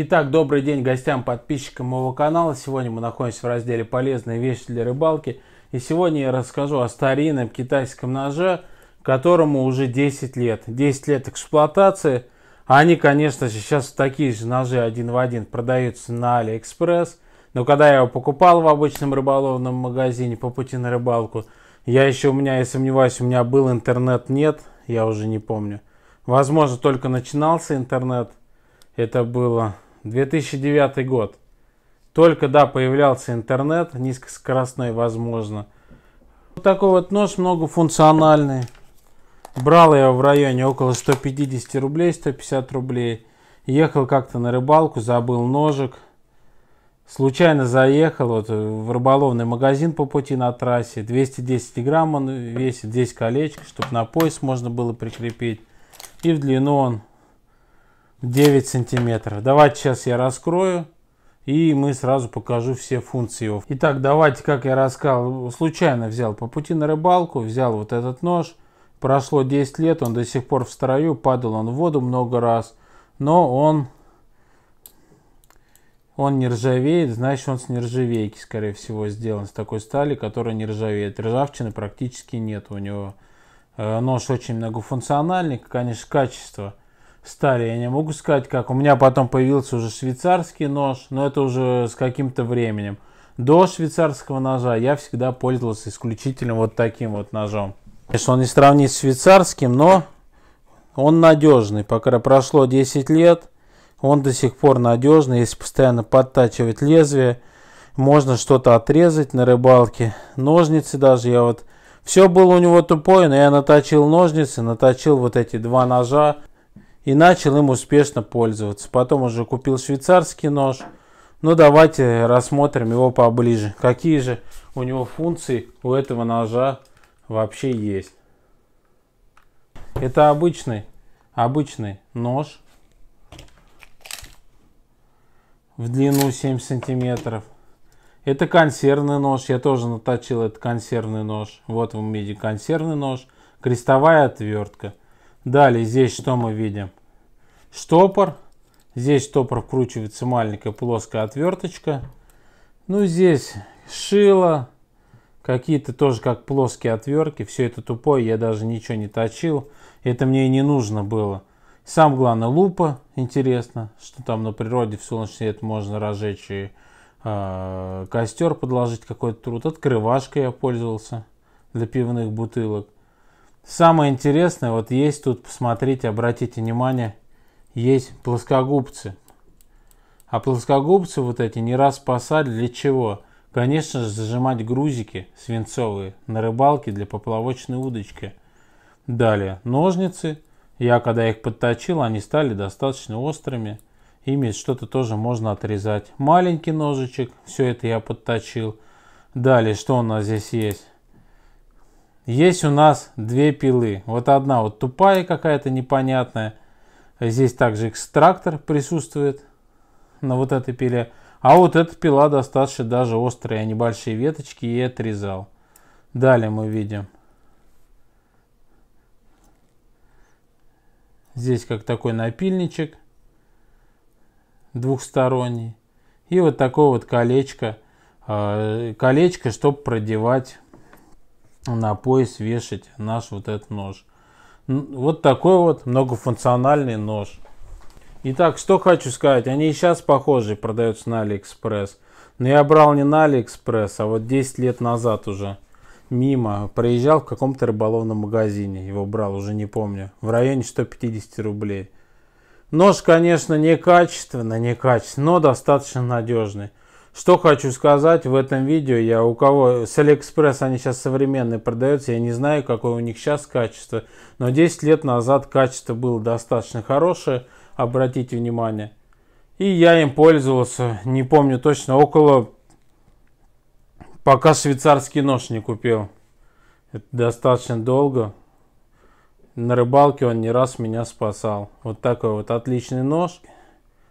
Итак, добрый день гостям, подписчикам моего канала. Сегодня мы находимся в разделе «Полезные вещи для рыбалки». И сегодня я расскажу о старинном китайском ноже, которому уже 10 лет. 10 лет эксплуатации. Они, конечно же, сейчас такие же ножи один в один продаются на Алиэкспресс. Но когда я его покупал в обычном рыболовном магазине по пути на рыбалку, я еще у меня, я сомневаюсь, у меня был интернет, нет, я уже не помню. Возможно, только начинался интернет. Это было 2009 год. Только, да, появлялся интернет, низкоскоростной, возможно. Вот такой вот нож многофункциональный. Брал я в районе около 150 рублей, 150 рублей. Ехал как-то на рыбалку, забыл ножик. Случайно заехал вот, в рыболовный магазин по пути на трассе. 210 грамм он весит, здесь колечко, чтобы на пояс можно было прикрепить. И в длину он 9 сантиметров. Давайте сейчас я раскрою и мы сразу покажу все функции его. Итак, давайте, как я рассказал, случайно взял по пути на рыбалку, взял вот этот нож. Прошло 10 лет, он до сих пор в строю, падал он в воду много раз, но он, он не ржавеет, значит он с нержавейки, скорее всего, сделан, с такой стали, которая не ржавеет. Ржавчины практически нет у него. Э, нож очень многофункциональный, конечно, качество – стали. Я не могу сказать, как. У меня потом появился уже швейцарский нож, но это уже с каким-то временем. До швейцарского ножа я всегда пользовался исключительно вот таким вот ножом. Конечно, он не сравнить с швейцарским, но он надежный. Пока прошло 10 лет, он до сих пор надежный. Если постоянно подтачивать лезвие, можно что-то отрезать на рыбалке. Ножницы даже я вот... Все было у него тупое, но я наточил ножницы, наточил вот эти два ножа и начал им успешно пользоваться. Потом уже купил швейцарский нож. Но ну, давайте рассмотрим его поближе. Какие же у него функции у этого ножа вообще есть. Это обычный, обычный нож в длину 7 сантиметров. Это консервный нож. Я тоже наточил этот консервный нож. Вот в виде консервный нож. Крестовая отвертка. Далее здесь что мы видим? Штопор. Здесь штопор вкручивается маленькая плоская отверточка. Ну, здесь шило, какие-то тоже как плоские отвертки. Все это тупое, я даже ничего не точил. Это мне и не нужно было. Сам главное лупа, интересно, что там на природе в солнечный свет можно разжечь и э, а, костер подложить какой-то труд. Открывашкой я пользовался для пивных бутылок. Самое интересное, вот есть тут, посмотрите, обратите внимание, есть плоскогубцы. А плоскогубцы вот эти не раз спасали для чего? Конечно же, зажимать грузики свинцовые на рыбалке для поплавочной удочки. Далее, ножницы. Я когда их подточил, они стали достаточно острыми. Ими что-то тоже можно отрезать. Маленький ножичек, все это я подточил. Далее, что у нас здесь есть? Есть у нас две пилы. Вот одна вот тупая какая-то непонятная. Здесь также экстрактор присутствует на вот этой пиле. А вот эта пила достаточно даже острая, небольшие веточки и отрезал. Далее мы видим. Здесь как такой напильничек двухсторонний. И вот такое вот колечко, э, колечко, чтобы продевать на пояс вешать наш вот этот нож. Вот такой вот многофункциональный нож. Итак, что хочу сказать. Они и сейчас похожие продаются на Алиэкспресс. Но я брал не на Алиэкспресс, а вот 10 лет назад уже. Мимо. Проезжал в каком-то рыболовном магазине. Его брал, уже не помню. В районе 150 рублей. Нож, конечно, некачественно, некачественно, но достаточно надежный. Что хочу сказать в этом видео, я у кого с Алиэкспресс они сейчас современные продаются, я не знаю какое у них сейчас качество, но 10 лет назад качество было достаточно хорошее, обратите внимание. И я им пользовался, не помню точно, около, пока швейцарский нож не купил. Это достаточно долго. На рыбалке он не раз меня спасал. Вот такой вот отличный нож.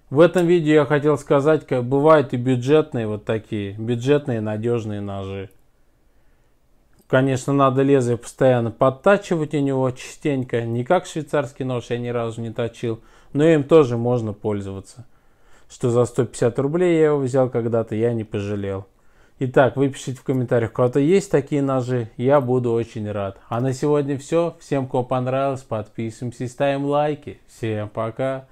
В этом видео я хотел сказать, как бывают и бюджетные вот такие, бюджетные надежные ножи. Конечно, надо лезвие постоянно подтачивать у него частенько, не как швейцарский нож я ни разу не точил, но им тоже можно пользоваться. Что за 150 рублей я его взял когда-то, я не пожалел. Итак, вы пишите в комментариях, у кого-то есть такие ножи, я буду очень рад. А на сегодня все, всем, кому понравилось, подписываемся и ставим лайки. Всем пока!